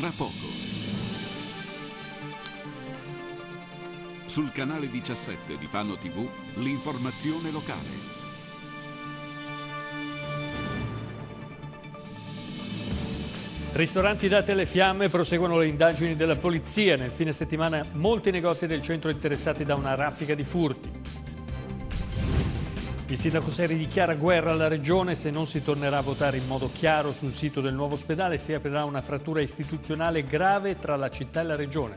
tra poco. Sul canale 17 di Fano TV, l'informazione locale. Ristoranti date alle fiamme, proseguono le indagini della polizia. Nel fine settimana molti negozi del centro interessati da una raffica di furti. Il sindaco Seri dichiara guerra alla regione, se non si tornerà a votare in modo chiaro sul sito del nuovo ospedale si aprirà una frattura istituzionale grave tra la città e la regione.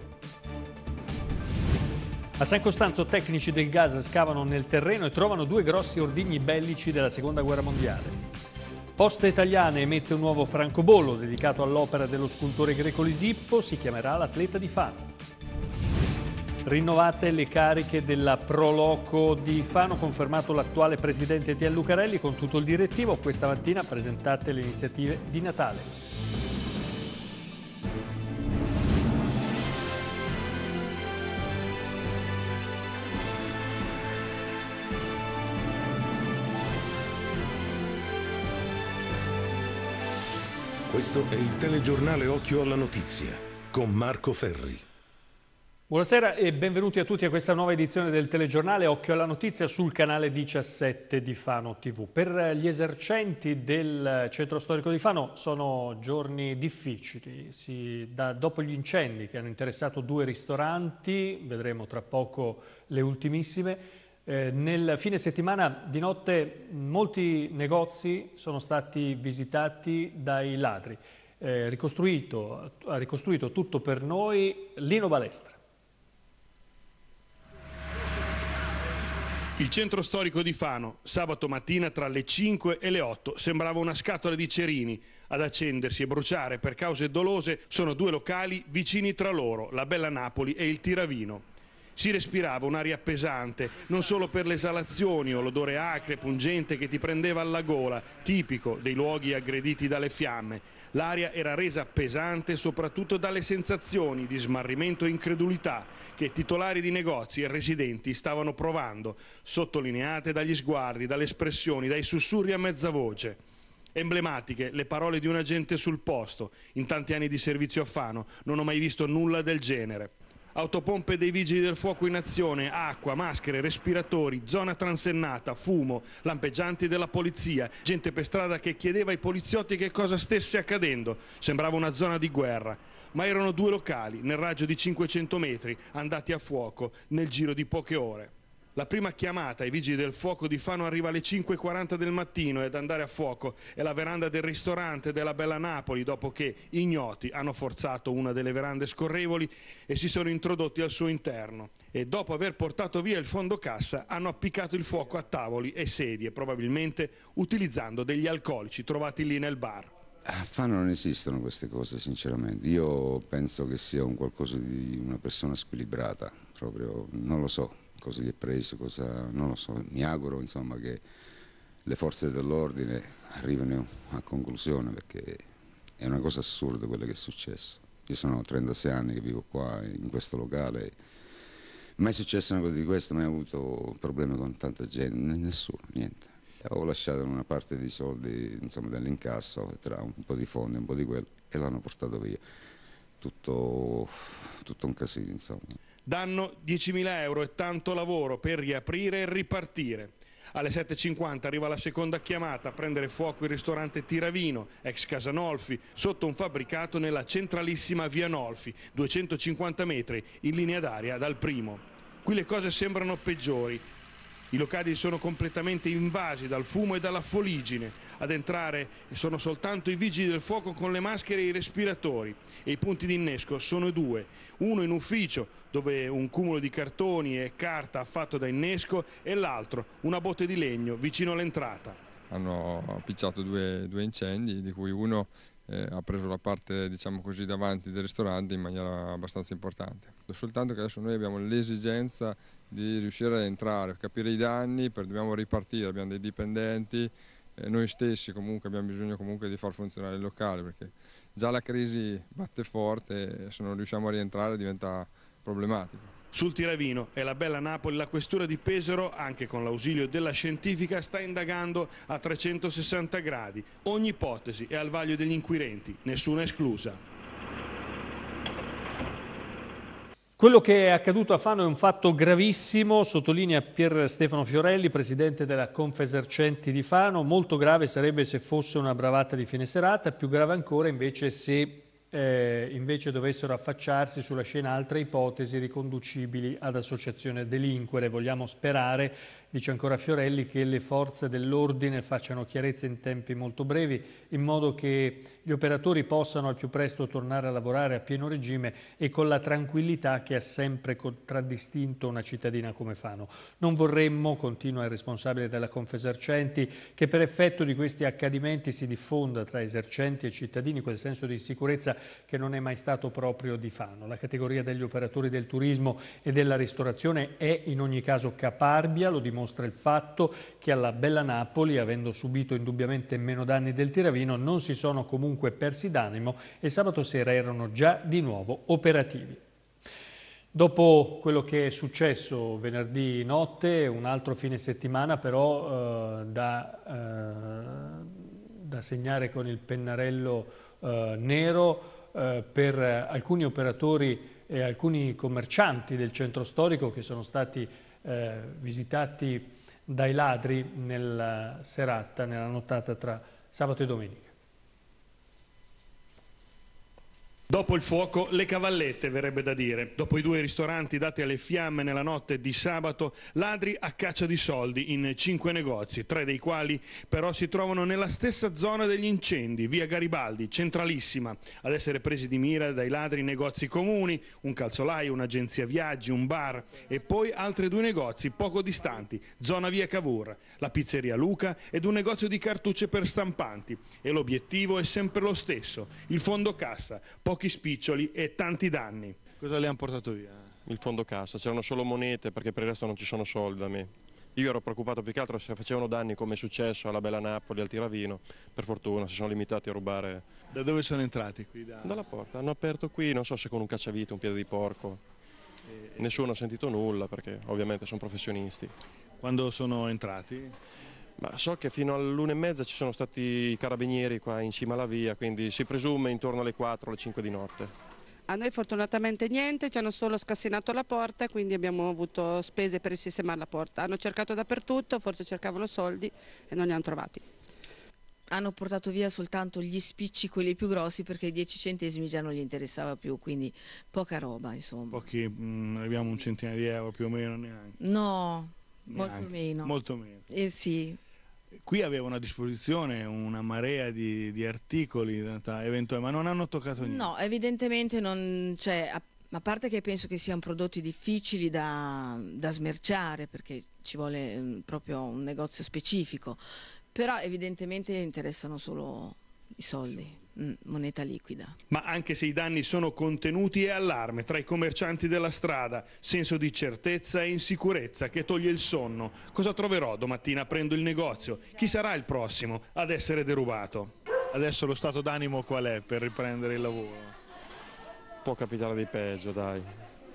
A San Costanzo tecnici del gas scavano nel terreno e trovano due grossi ordigni bellici della seconda guerra mondiale. Poste Italiane emette un nuovo francobollo dedicato all'opera dello scultore greco Lisippo, si chiamerà L'atleta di Fano. Rinnovate le cariche della Proloco di Fano, confermato l'attuale presidente Tian Lucarelli con tutto il direttivo. Questa mattina presentate le iniziative di Natale. Questo è il telegiornale Occhio alla Notizia con Marco Ferri. Buonasera e benvenuti a tutti a questa nuova edizione del telegiornale Occhio alla notizia sul canale 17 di Fano TV. Per gli esercenti del centro storico di Fano sono giorni difficili, si, da, dopo gli incendi che hanno interessato due ristoranti, vedremo tra poco le ultimissime, eh, nel fine settimana di notte molti negozi sono stati visitati dai ladri. Eh, ricostruito, ha ricostruito tutto per noi Lino Balestra. Il centro storico di Fano, sabato mattina tra le 5 e le 8, sembrava una scatola di cerini. Ad accendersi e bruciare per cause dolose sono due locali vicini tra loro, la Bella Napoli e il Tiravino. Si respirava un'aria pesante, non solo per le esalazioni o l'odore acre, pungente che ti prendeva alla gola, tipico dei luoghi aggrediti dalle fiamme. L'aria era resa pesante soprattutto dalle sensazioni di smarrimento e incredulità che titolari di negozi e residenti stavano provando, sottolineate dagli sguardi, dalle espressioni, dai sussurri a mezza voce. Emblematiche le parole di un agente sul posto. In tanti anni di servizio a Fano non ho mai visto nulla del genere. Autopompe dei vigili del fuoco in azione, acqua, maschere, respiratori, zona transennata, fumo, lampeggianti della polizia, gente per strada che chiedeva ai poliziotti che cosa stesse accadendo. Sembrava una zona di guerra, ma erano due locali nel raggio di 500 metri andati a fuoco nel giro di poche ore. La prima chiamata ai vigili del fuoco di Fano arriva alle 5.40 del mattino e ad andare a fuoco è la veranda del ristorante della Bella Napoli dopo che ignoti hanno forzato una delle verande scorrevoli e si sono introdotti al suo interno e dopo aver portato via il fondo cassa hanno appiccato il fuoco a tavoli e sedie probabilmente utilizzando degli alcolici trovati lì nel bar. A Fano non esistono queste cose sinceramente, io penso che sia un qualcosa di una persona squilibrata, proprio non lo so, cosa gli è preso, cosa, non lo so, mi auguro insomma, che le forze dell'ordine arrivino a conclusione perché è una cosa assurda quello che è successo. Io sono 36 anni che vivo qua in questo locale, mai successo una cosa di questo, mai avuto problemi con tanta gente, nessuno, niente. Ho lasciato una parte dei soldi dell'incasso tra un po' di fondi, e un po' di quello, e l'hanno portato via. Tutto, tutto un casino, insomma danno 10.000 euro e tanto lavoro per riaprire e ripartire. Alle 7.50 arriva la seconda chiamata a prendere fuoco il ristorante Tiravino, ex Casanolfi, sotto un fabbricato nella centralissima via Nolfi, 250 metri in linea d'aria dal primo. Qui le cose sembrano peggiori, i locali sono completamente invasi dal fumo e dalla foligine. Ad entrare sono soltanto i vigili del fuoco con le maschere e i respiratori. E i punti di innesco sono due. Uno in ufficio, dove un cumulo di cartoni e carta fatto da innesco, e l'altro, una botte di legno, vicino all'entrata. Hanno picciato due, due incendi, di cui uno eh, ha preso la parte diciamo così davanti del ristorante in maniera abbastanza importante. Soltanto che adesso noi abbiamo l'esigenza di riuscire ad entrare, capire i danni, dobbiamo ripartire, abbiamo dei dipendenti, eh, noi stessi comunque abbiamo bisogno comunque di far funzionare il locale perché già la crisi batte forte e se non riusciamo a rientrare diventa problematico. Sul Tiravino e la bella Napoli la questura di Pesaro, anche con l'ausilio della scientifica, sta indagando a 360 gradi ogni ipotesi è al vaglio degli inquirenti, nessuna esclusa. Quello che è accaduto a Fano è un fatto gravissimo, sottolinea Pier Stefano Fiorelli, presidente della Confesercenti di Fano. Molto grave sarebbe se fosse una bravata di fine serata, più grave ancora invece se eh, invece dovessero affacciarsi sulla scena altre ipotesi riconducibili ad associazione delinquere. Vogliamo sperare Dice ancora Fiorelli che le forze dell'ordine facciano chiarezza in tempi molto brevi, in modo che gli operatori possano al più presto tornare a lavorare a pieno regime e con la tranquillità che ha sempre contraddistinto una cittadina come Fano. Non vorremmo, continua il responsabile della Confesercenti, che per effetto di questi accadimenti si diffonda tra esercenti e cittadini quel senso di sicurezza che non è mai stato proprio di Fano. La categoria degli operatori del turismo e della ristorazione è in ogni caso caparbia, lo dimostra dimostra il fatto che alla Bella Napoli, avendo subito indubbiamente meno danni del Tiravino, non si sono comunque persi d'animo e sabato sera erano già di nuovo operativi. Dopo quello che è successo venerdì notte, un altro fine settimana però eh, da, eh, da, segnare con il pennarello eh, nero eh, per alcuni operatori e alcuni commercianti del centro storico che sono stati eh, visitati dai ladri nella serata, nella nottata tra sabato e domenica. Dopo il fuoco, le cavallette, verrebbe da dire. Dopo i due ristoranti dati alle fiamme nella notte di sabato, ladri a caccia di soldi in cinque negozi, tre dei quali però si trovano nella stessa zona degli incendi, via Garibaldi, centralissima. Ad essere presi di mira dai ladri negozi comuni, un calzolaio, un'agenzia viaggi, un bar e poi altri due negozi poco distanti, zona via Cavour, la pizzeria Luca ed un negozio di cartucce per stampanti. E l'obiettivo è sempre lo stesso, il fondo cassa, pochi pochi spiccioli e tanti danni. Cosa le hanno portato via? Il fondo cassa, c'erano solo monete perché per il resto non ci sono soldi da me. Io ero preoccupato più che altro se facevano danni come è successo alla Bella Napoli, al Tiravino, per fortuna si sono limitati a rubare. Da dove sono entrati? Da... Dalla porta, hanno aperto qui, non so se con un cacciavite, un piede di porco. E... Nessuno ha sentito nulla perché ovviamente sono professionisti. Quando sono entrati? Ma so che fino all'una e mezza ci sono stati i carabinieri qua in cima alla via, quindi si presume intorno alle 4 alle 5 di notte. A noi fortunatamente niente, ci hanno solo scassinato la porta, quindi abbiamo avuto spese per sistemare la porta. Hanno cercato dappertutto, forse cercavano soldi e non li hanno trovati. Hanno portato via soltanto gli spicci, quelli più grossi, perché i 10 centesimi già non gli interessava più, quindi poca roba, insomma. Pochi, mh, mm, arriviamo un centinaio di euro più o meno neanche. No, neanche. molto meno. Molto meno. Eh sì qui avevano a disposizione una marea di, di articoli, ma non hanno toccato niente. No, evidentemente non c'è, cioè, a, a, parte che penso che siano prodotti difficili da, da smerciare, perché ci vuole um, proprio un negozio specifico, però evidentemente interessano solo i soldi mm, moneta liquida. Ma anche se i danni sono contenuti è allarme tra i commercianti della strada, senso di certezza e insicurezza che toglie il sonno. Cosa troverò domattina aprendo il negozio? Chi sarà il prossimo ad essere derubato? Adesso lo stato d'animo qual è per riprendere il lavoro? Può capitare di peggio, dai.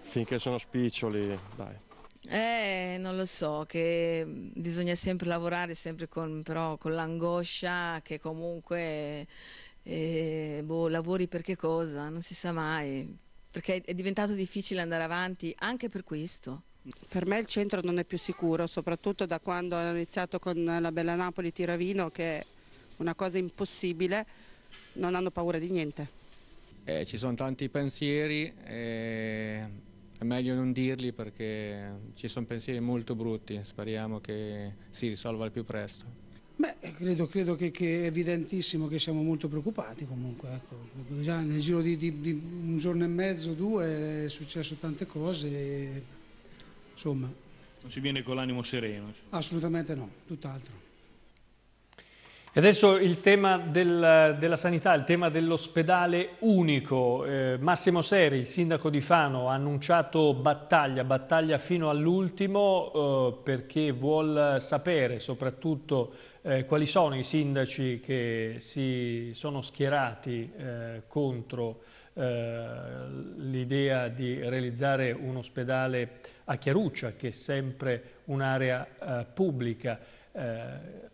Finché sono spiccioli, dai, eh, non lo so, che mm, bisogna sempre lavorare sempre con, però, con l'angoscia che comunque eh, boh, lavori per che cosa, non si sa mai, perché è diventato difficile andare avanti anche per questo. Per me il centro non è più sicuro, soprattutto da quando hanno iniziato con la Bella Napoli Tiravino, che è una cosa impossibile, non hanno paura di niente. Eh, ci sono tanti pensieri. Eh è meglio non dirli perché ci sono pensieri molto brutti, speriamo che si risolva al più presto. Beh, credo, credo che, che, è evidentissimo che siamo molto preoccupati comunque, ecco. già nel giro di, di, di, un giorno e mezzo, due è successo tante cose, e, insomma. Non si viene con l'animo sereno? Assolutamente no, tutt'altro. E adesso il tema del, della sanità, il tema dell'ospedale unico. Eh, Massimo Seri, il sindaco di Fano, ha annunciato battaglia, battaglia fino all'ultimo eh, perché vuol sapere soprattutto eh, quali sono i sindaci che si sono schierati eh, contro eh, l'idea di realizzare un ospedale a Chiaruccia, che è sempre un'area eh, pubblica eh,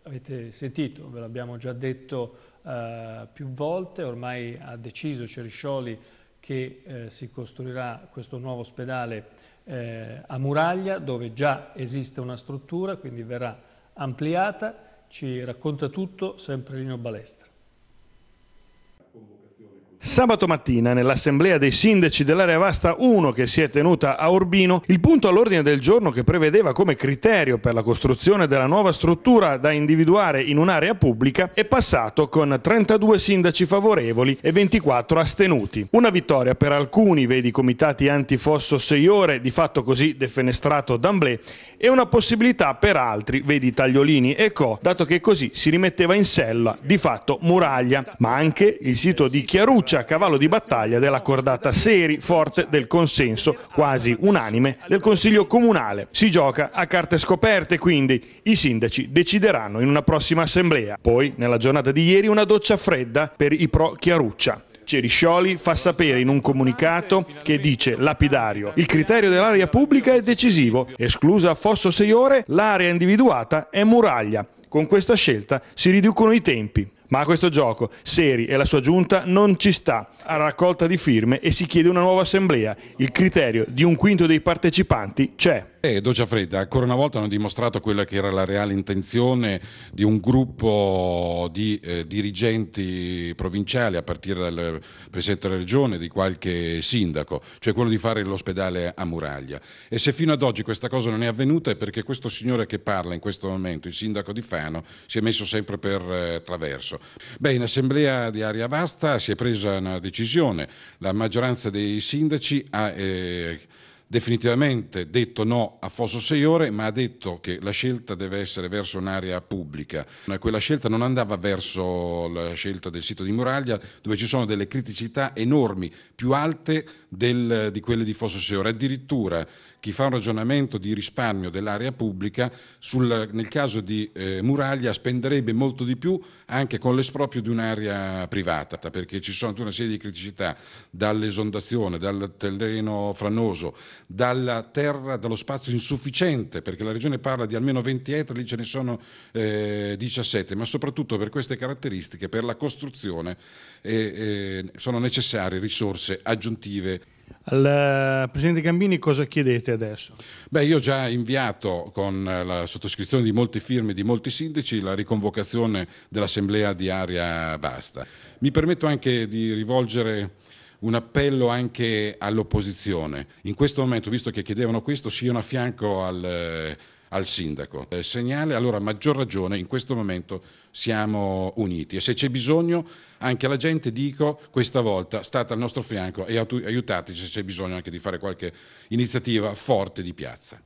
avete sentito, ve l'abbiamo già detto eh, più volte, ormai ha deciso Ceriscioli che eh, si costruirà questo nuovo ospedale eh, a Muraglia dove già esiste una struttura, quindi verrà ampliata, ci racconta tutto sempre Lino Balestra. Sabato mattina, nell'assemblea dei sindaci dell'area vasta 1 che si è tenuta a Urbino, il punto all'ordine del giorno che prevedeva come criterio per la costruzione della nuova struttura da individuare in un'area pubblica è passato con 32 sindaci favorevoli e 24 astenuti. Una vittoria per alcuni, vedi comitati antifosso 6 ore, di fatto così defenestrato d'Amblè, e una possibilità per altri, vedi Tagliolini e Co, dato che così si rimetteva in sella, di fatto Muraglia, ma anche il sito di Chiaruccia specie a cavallo di battaglia della cordata Seri, forte del consenso quasi unanime del Consiglio Comunale. Si gioca a carte scoperte, quindi i sindaci decideranno in una prossima assemblea. Poi, nella giornata di ieri, una doccia fredda per i pro Chiaruccia. Ceriscioli fa sapere in un comunicato che dice lapidario il criterio dell'area pubblica è decisivo, esclusa Fosso 6 ore, l'area individuata è muraglia. Con questa scelta si riducono i tempi. Ma a questo gioco Seri e la sua giunta non ci sta a raccolta di firme e si chiede una nuova assemblea. Il criterio di un quinto dei partecipanti c'è. Eh, Doccia Fredda, ancora una volta hanno dimostrato quella che era la reale intenzione di un gruppo di eh, dirigenti provinciali, a partire dal Presidente della Regione, di qualche sindaco, cioè quello di fare l'ospedale a muraglia. E se fino ad oggi questa cosa non è avvenuta è perché questo signore che parla in questo momento, il sindaco di Fano, si è messo sempre per eh, traverso. Beh, in assemblea di Aria Vasta si è presa una decisione, la maggioranza dei sindaci ha... Eh, definitivamente detto no a Fosso Seiore, ma ha detto che la scelta deve essere verso un'area pubblica. Quella scelta non andava verso la scelta del sito di Muraglia, dove ci sono delle criticità enormi, più alte del, di quelle di Fossoseore. Addirittura chi fa un ragionamento di risparmio dell'area pubblica sul, nel caso di eh, Muraglia spenderebbe molto di più anche con l'esproprio di un'area privata perché ci sono tutta una serie di criticità dall'esondazione, dal terreno franoso, dalla terra, dallo spazio insufficiente perché la regione parla di almeno 20 ettari, lì ce ne sono eh, 17 ma soprattutto per queste caratteristiche, per la costruzione eh, eh sono necessarie risorse aggiuntive al eh, Presidente Gambini cosa chiedete adesso? Beh, io ho già inviato con eh, la sottoscrizione di molte firme di molti sindaci la riconvocazione dell'assemblea di Aria Basta. Mi permetto anche di rivolgere un appello anche all'opposizione. In questo momento, visto che chiedevano questo, siano a fianco al eh, al sindaco. Eh, segnale, allora a maggior ragione in questo momento siamo uniti e se c'è bisogno anche alla gente dico questa volta state al nostro fianco e aiutateci se c'è bisogno anche di fare qualche iniziativa forte di piazza.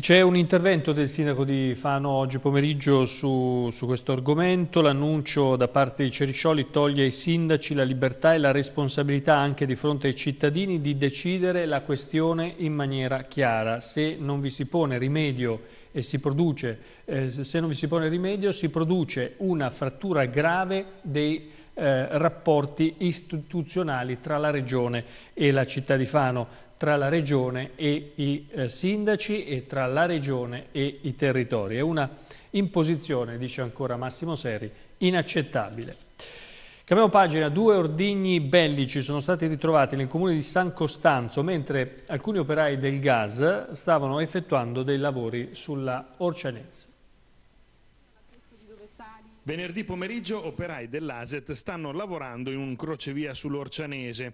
C'è un intervento del sindaco di Fano oggi pomeriggio su, su questo argomento, l'annuncio da parte di Ceriscioli toglie ai sindaci la libertà e la responsabilità anche di fronte ai cittadini di decidere la questione in maniera chiara. Se non vi si pone rimedio e si produce, eh, se non vi si pone rimedio si produce una frattura grave dei eh, rapporti istituzionali tra la Regione e la città di Fano tra la regione e i eh, sindaci e tra la regione e i territori. È una imposizione, dice ancora Massimo Seri, inaccettabile. Cambiamo pagina, due ordigni bellici sono stati ritrovati nel comune di San Costanzo mentre alcuni operai del gas stavano effettuando dei lavori sulla Orcianese. Venerdì pomeriggio operai dell'ASET stanno lavorando in un crocevia sull'Orcianese.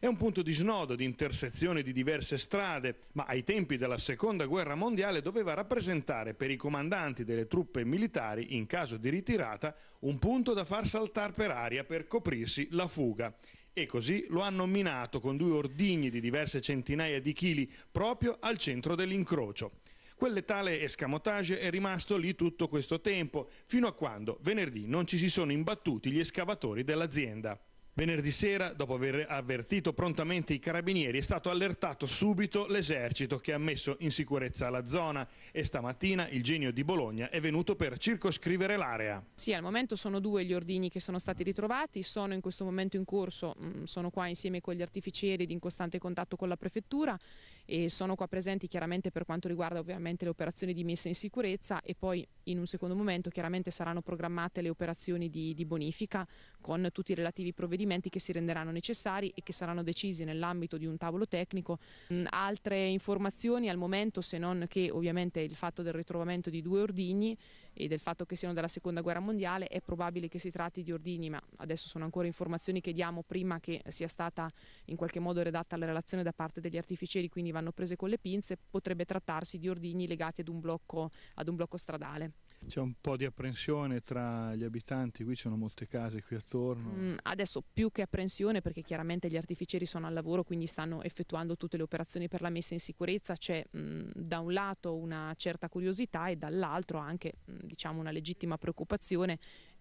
È un punto di snodo, di intersezione di diverse strade, ma ai tempi della Seconda Guerra Mondiale doveva rappresentare per i comandanti delle truppe militari, in caso di ritirata, un punto da far saltare per aria per coprirsi la fuga. E così lo hanno minato con due ordigni di diverse centinaia di chili proprio al centro dell'incrocio. Quell'etale escamotage è rimasto lì tutto questo tempo, fino a quando venerdì non ci si sono imbattuti gli escavatori dell'azienda. Venerdì sera, dopo aver avvertito prontamente i carabinieri, è stato allertato subito l'esercito che ha messo in sicurezza la zona e stamattina il genio di Bologna è venuto per circoscrivere l'area. Sì, al momento sono due gli ordini che sono stati ritrovati, sono in questo momento in corso, mm, sono qua insieme con gli artificieri ed in costante contatto con la prefettura e sono qua presenti chiaramente per quanto riguarda ovviamente le operazioni di messa in sicurezza e poi in un secondo momento chiaramente saranno programmate le operazioni di, di bonifica con tutti i relativi provvedimenti procedimenti che si renderanno necessari e che saranno decisi nell'ambito di un tavolo tecnico. Mm, altre informazioni al momento se non che ovviamente il fatto del ritrovamento di due ordigni e del fatto che siano della seconda guerra mondiale è probabile che si tratti di ordigni ma adesso sono ancora informazioni che diamo prima che sia stata in qualche modo redatta la relazione da parte degli artificieri quindi vanno prese con le pinze, potrebbe trattarsi di ordigni legati ad un blocco, ad un blocco stradale. C'è un po' di apprensione tra gli abitanti, qui ci sono molte case qui attorno. Mm, adesso più che apprensione perché chiaramente gli artificieri sono al lavoro quindi stanno effettuando tutte le operazioni per la messa in sicurezza, c'è mh, mm, da un lato una certa curiosità e dall'altro anche mh, mm, diciamo una legittima preoccupazione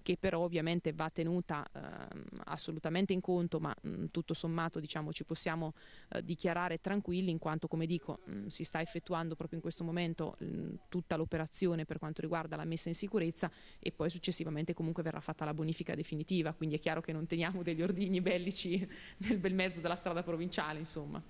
che però ovviamente va tenuta eh, assolutamente in conto, ma mh, mm, tutto sommato diciamo, ci possiamo eh, dichiarare tranquilli in quanto, come dico, mh, mm, si sta effettuando proprio in questo momento mh, mm, tutta l'operazione per quanto riguarda la messa in sicurezza e poi successivamente comunque verrà fatta la bonifica definitiva, quindi è chiaro che non teniamo degli ordigni bellici nel bel mezzo della strada provinciale. Insomma.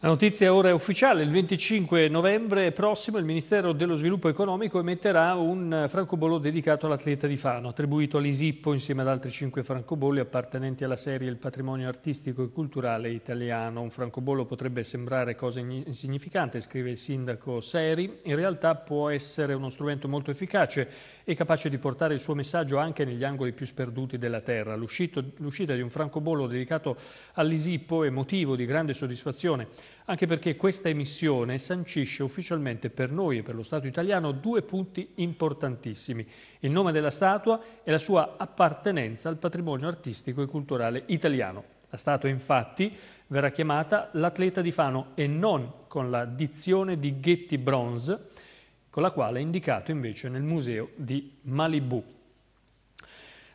La notizia ora è ufficiale, il 25 novembre prossimo il Ministero dello Sviluppo Economico emetterà un francobollo dedicato all'atleta di Fano, attribuito all'Isippo insieme ad altri cinque francobolli appartenenti alla serie Il patrimonio artistico e culturale italiano. Un francobollo potrebbe sembrare cosa insignificante, scrive il sindaco Seri, in realtà può essere uno strumento molto efficace e capace di portare il suo messaggio anche negli angoli più sperduti della terra. L'uscita di un francobollo dedicato all'Isippo è motivo di grande soddisfazione anche perché questa emissione sancisce ufficialmente per noi e per lo Stato italiano due punti importantissimi, il nome della statua e la sua appartenenza al patrimonio artistico e culturale italiano. La statua infatti verrà chiamata l'atleta di Fano e non con la dizione di Getty Bronze, con la quale è indicato invece nel museo di Malibu.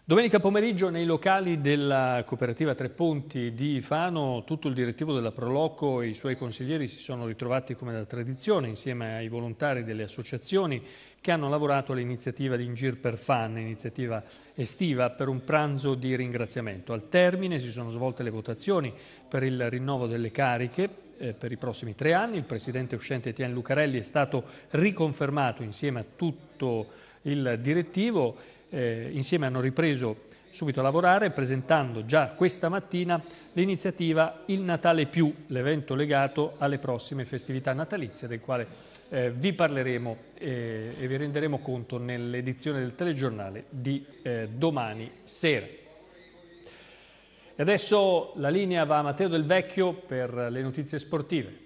Domenica pomeriggio nei locali della cooperativa Tre Ponti di Fano tutto il direttivo della Proloco e i suoi consiglieri si sono ritrovati come da tradizione insieme ai volontari delle associazioni che hanno lavorato all'iniziativa di Ingir per Fan, iniziativa estiva per un pranzo di ringraziamento. Al termine si sono svolte le votazioni per il rinnovo delle cariche eh, per i prossimi tre anni. Il presidente uscente Etienne Lucarelli è stato riconfermato insieme a tutto il il direttivo, eh, insieme hanno ripreso subito a lavorare presentando già questa mattina l'iniziativa Il Natale Più, l'evento legato alle prossime festività natalizie del quale eh, vi parleremo eh, e vi renderemo conto nell'edizione del telegiornale di eh, domani sera. E adesso la linea va a Matteo Del Vecchio per le notizie sportive.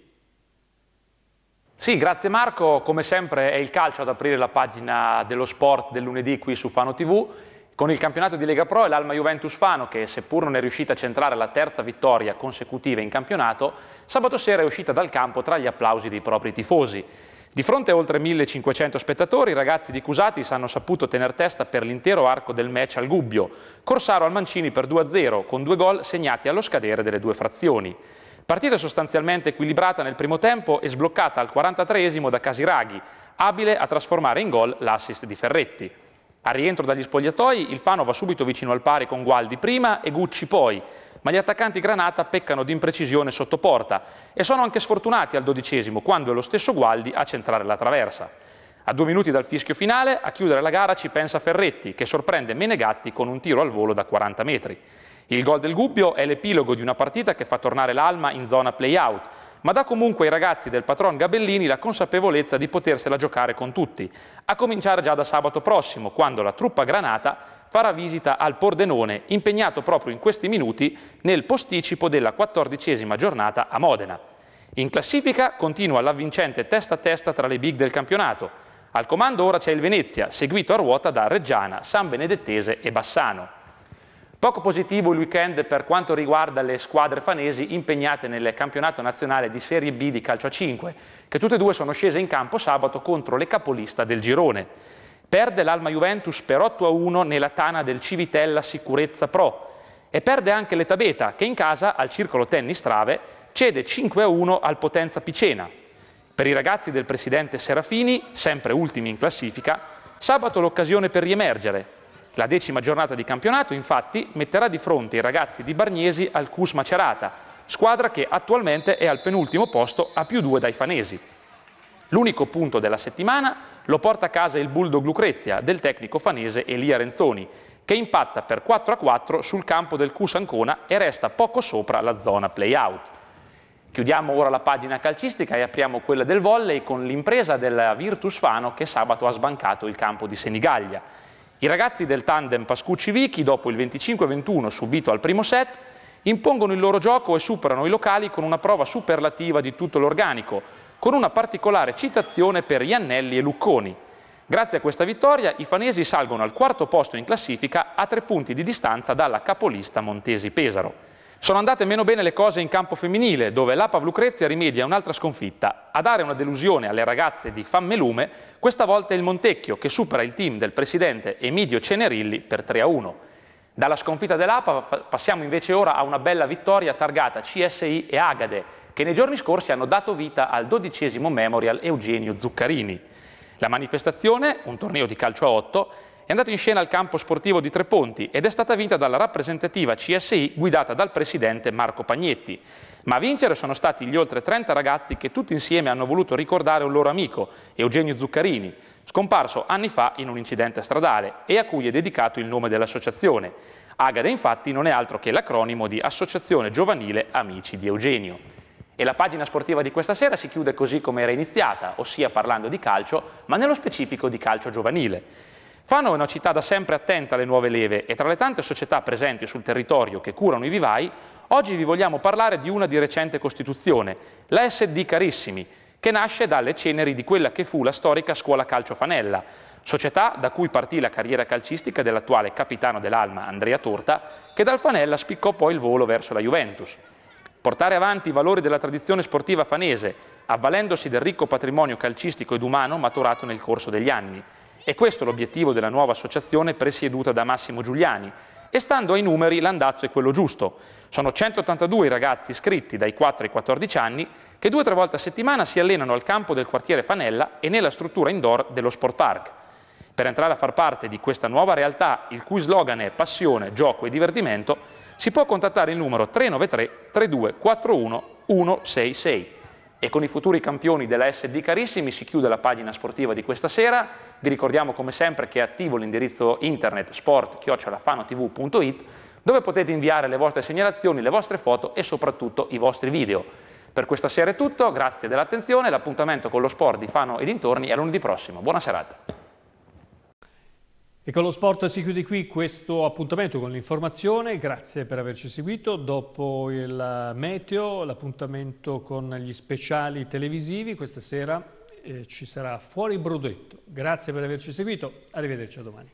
Sì, grazie Marco. Come sempre è il calcio ad aprire la pagina dello sport del lunedì qui su Fano TV. Con il campionato di Lega Pro e l'Alma Juventus Fano, che seppur non è riuscita a centrare la terza vittoria consecutiva in campionato, sabato sera è uscita dal campo tra gli applausi dei propri tifosi. Di fronte a oltre 1500 spettatori, i ragazzi di Cusatis hanno saputo tener testa per l'intero arco del match al Gubbio. Corsaro al Mancini per 2-0, con due gol segnati allo scadere delle due frazioni. Partita sostanzialmente equilibrata nel primo tempo e sbloccata al 43esimo da Casiraghi, abile a trasformare in gol l'assist di Ferretti. Al rientro dagli spogliatoi, il Fano va subito vicino al pari con Gualdi prima e Gucci poi, ma gli attaccanti Granata peccano di imprecisione sotto porta e sono anche sfortunati al dodicesimo, quando è lo stesso Gualdi a centrare la traversa. A due minuti dal fischio finale, a chiudere la gara ci pensa Ferretti, che sorprende Menegatti con un tiro al volo da 40 metri. Il gol del Gubbio è l'epilogo di una partita che fa tornare l'Alma in zona play-out, ma dà comunque ai ragazzi del patron Gabellini la consapevolezza di potersela giocare con tutti, a cominciare già da sabato prossimo, quando la truppa granata farà visita al Pordenone, impegnato proprio in questi minuti nel posticipo della quattordicesima giornata a Modena. In classifica continua l'avvincente testa a testa tra le big del campionato. Al comando ora c'è il Venezia, seguito a ruota da Reggiana, San Benedettese e Bassano. Poco positivo il weekend per quanto riguarda le squadre fanesi impegnate nel campionato nazionale di Serie B di calcio a 5, che tutte e due sono scese in campo sabato contro le capolista del girone. Perde l'Alma Juventus per 8-1 a nella tana del Civitella Sicurezza Pro e perde anche l'Etabeta che in casa al Circolo Tennis Trave cede 5-1 a al Potenza Picena. Per i ragazzi del presidente Serafini, sempre ultimi in classifica, sabato l'occasione per riemergere, la decima giornata di campionato infatti metterà di fronte i ragazzi di Bargnesi al Cus Macerata, squadra che attualmente è al penultimo posto a più due dai fanesi. L'unico punto della settimana lo porta a casa il Bulldog Lucrezia del tecnico fanese Elia Renzoni, che impatta per 4 a 4 sul campo del Cus Ancona e resta poco sopra la zona play-out. Chiudiamo ora la pagina calcistica e apriamo quella del volley con l'impresa della Virtus Fano che sabato ha sbancato il campo di Senigallia. I ragazzi del tandem Pascucci-Vichi, dopo il 25-21 subito al primo set, impongono il loro gioco e superano i locali con una prova superlativa di tutto l'organico, con una particolare citazione per Iannelli e Lucconi. Grazie a questa vittoria i fanesi salgono al quarto posto in classifica a tre punti di distanza dalla capolista Montesi Pesaro. Sono andate meno bene le cose in campo femminile, dove l'APA Lucrezia rimedia un'altra sconfitta. A dare una delusione alle ragazze di Fammelume, questa volta è il Montecchio, che supera il team del presidente Emidio Cenerilli per 3-1. Dalla sconfitta dell'APA passiamo invece ora a una bella vittoria targata CSI e Agade, che nei giorni scorsi hanno dato vita al dodicesimo Memorial Eugenio Zuccarini. La manifestazione, un torneo di calcio a 8, è andato in scena al campo sportivo di Treponti ed è stata vinta dalla rappresentativa CSI guidata dal presidente Marco Pagnetti. Ma a vincere sono stati gli oltre 30 ragazzi che tutti insieme hanno voluto ricordare un loro amico, Eugenio Zuccarini, scomparso anni fa in un incidente stradale e a cui è dedicato il nome dell'associazione. Agade infatti non è altro che l'acronimo di Associazione Giovanile Amici di Eugenio. E la pagina sportiva di questa sera si chiude così come era iniziata, ossia parlando di calcio, ma nello specifico di calcio giovanile. Fano è una città da sempre attenta alle nuove leve e tra le tante società presenti sul territorio che curano i vivai, oggi vi vogliamo parlare di una di recente costituzione, la SD Carissimi, che nasce dalle ceneri di quella che fu la storica scuola calcio Fanella, società da cui partì la carriera calcistica dell'attuale capitano dell'Alma Andrea Torta, che dal Fanella spiccò poi il volo verso la Juventus. Portare avanti i valori della tradizione sportiva fanese, avvalendosi del ricco patrimonio calcistico ed umano maturato nel corso degli anni, è questo l'obiettivo della nuova associazione presieduta da Massimo Giuliani, e stando ai numeri l'andazzo è quello giusto. Sono 182 i ragazzi iscritti dai 4 ai 14 anni che due o tre volte a settimana si allenano al campo del quartiere Fanella e nella struttura indoor dello Sport Park. Per entrare a far parte di questa nuova realtà, il cui slogan è passione, gioco e divertimento, si può contattare il numero 393 3241 166. E con i futuri campioni della SD Carissimi si chiude la pagina sportiva di questa sera. Vi ricordiamo come sempre che è attivo l'indirizzo internet sport-fanotv.it dove potete inviare le vostre segnalazioni, le vostre foto e soprattutto i vostri video. Per questa sera è tutto, grazie dell'attenzione, l'appuntamento con lo sport di Fano e dintorni è lunedì prossimo. Buona serata. E con lo sport si chiude qui questo appuntamento con l'informazione, grazie per averci seguito, dopo il meteo l'appuntamento con gli speciali televisivi questa sera eh, ci sarà Fuori Brudetto. Grazie per averci seguito, arrivederci a domani.